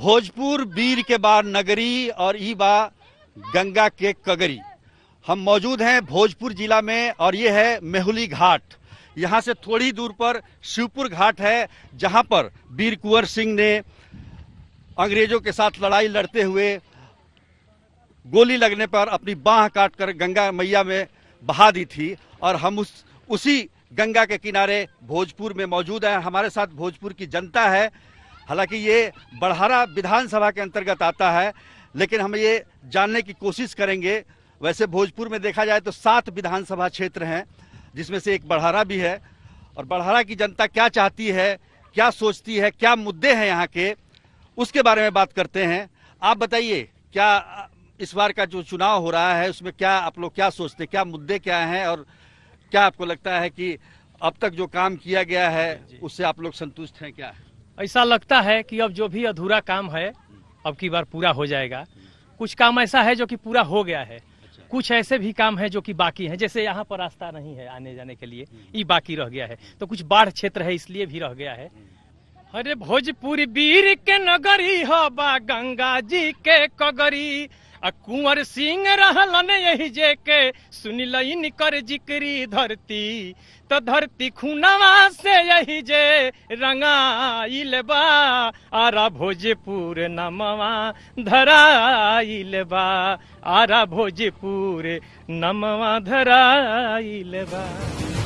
भोजपुर बीर के बार नगरी और ई बा गंगा के कगरी हम मौजूद हैं भोजपुर जिला में और ये है मेहुली घाट यहाँ से थोड़ी दूर पर शिवपुर घाट है जहाँ पर वीर कुंवर सिंह ने अंग्रेजों के साथ लड़ाई लड़ते हुए गोली लगने पर अपनी बांह काट कर गंगा मैया में बहा दी थी और हम उस उसी गंगा के किनारे भोजपुर में मौजूद हैं हमारे साथ भोजपुर की जनता है हालांकि ये बड़हरा विधानसभा के अंतर्गत आता है लेकिन हम ये जानने की कोशिश करेंगे वैसे भोजपुर में देखा जाए तो सात विधानसभा क्षेत्र हैं जिसमें से एक बड़हरा भी है और बड़हरा की जनता क्या चाहती है क्या सोचती है क्या मुद्दे हैं यहाँ के उसके बारे में बात करते हैं आप बताइए क्या इस बार का जो चुनाव हो रहा है उसमें क्या आप लोग क्या सोचते हैं क्या मुद्दे क्या हैं और क्या आपको लगता है कि अब तक जो काम किया गया है उससे आप लोग संतुष्ट हैं क्या है ऐसा लगता है कि अब जो भी अधूरा काम है अब की बार पूरा हो जाएगा कुछ काम ऐसा है जो कि पूरा हो गया है अच्छा। कुछ ऐसे भी काम है जो कि बाकी हैं जैसे यहाँ पर रास्ता नहीं है आने जाने के लिए हम्म। ये बाकी रह गया है तो कुछ बाढ़ क्षेत्र है इसलिए भी रह गया है अरे भोजपुरी वीर के नगरी हो बा गंगा जी के कगरी आ कुंवर सिंह रहलन यही जे के सुनिल कर जिक्री धरती तो धरती खुनवा से यही जे रंगाइल बा आरा भोजपुर नमवा धराइल बा आरा भोजपुर नमवा धराइल बा